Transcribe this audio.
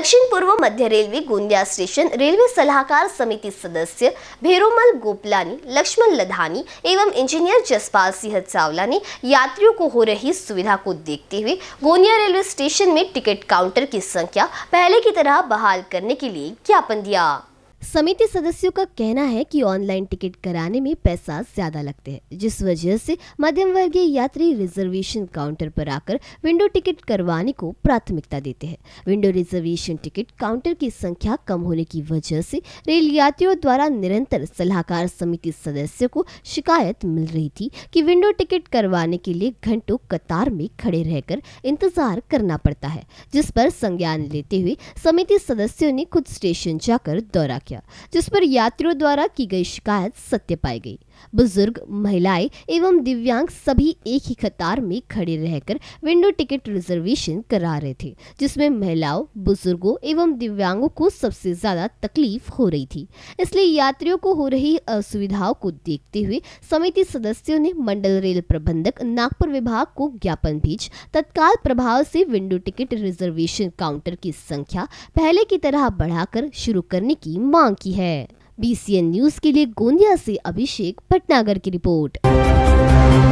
दक्षिण पूर्व मध्य रेलवे गोंदिया स्टेशन रेलवे सलाहकार समिति सदस्य भेरोमल गोपलानी लक्ष्मण लधानी एवं इंजीनियर जसपाल सिंह चावला ने यात्रियों को हो रही सुविधा को देखते हुए गोंदिया रेलवे स्टेशन में टिकट काउंटर की संख्या पहले की तरह बहाल करने के लिए ज्ञापन दिया समिति सदस्यों का कहना है कि ऑनलाइन टिकट कराने में पैसा ज्यादा लगते हैं जिस वजह से मध्यम वर्गीय यात्री रिजर्वेशन काउंटर पर आकर विंडो टिकट करवाने को प्राथमिकता देते हैं विंडो रिजर्वेशन टिकट काउंटर की संख्या कम होने की वजह से रेल यात्रियों द्वारा निरंतर सलाहकार समिति सदस्यों को शिकायत मिल रही थी कि विंडो टिकट करवाने के लिए घंटों कतार में खड़े रहकर इंतजार करना पड़ता है जिस पर संज्ञान लेते हुए समिति सदस्यों ने खुद स्टेशन जाकर दौरा किया किया जिस पर यात्रियों द्वारा की गई शिकायत सत्य पाई गई बुजुर्ग महिलाएं एवं दिव्यांग सभी एक ही कतार में खड़े रहकर विंडो टिकट रिजर्वेशन करा रहे थे जिसमें महिलाओं बुजुर्गों एवं दिव्यांगों को सबसे ज्यादा तकलीफ हो रही थी इसलिए यात्रियों को हो रही असुविधाओं को देखते हुए समिति सदस्यों ने मंडल रेल प्रबंधक नागपुर विभाग को ज्ञापन भेज तत्काल प्रभाव से विंडो टिकट रिजर्वेशन काउंटर की संख्या पहले की तरह बढ़ाकर शुरू करने की मांग की है बीसीएन न्यूज के लिए गोंदिया से अभिषेक भटनागर की रिपोर्ट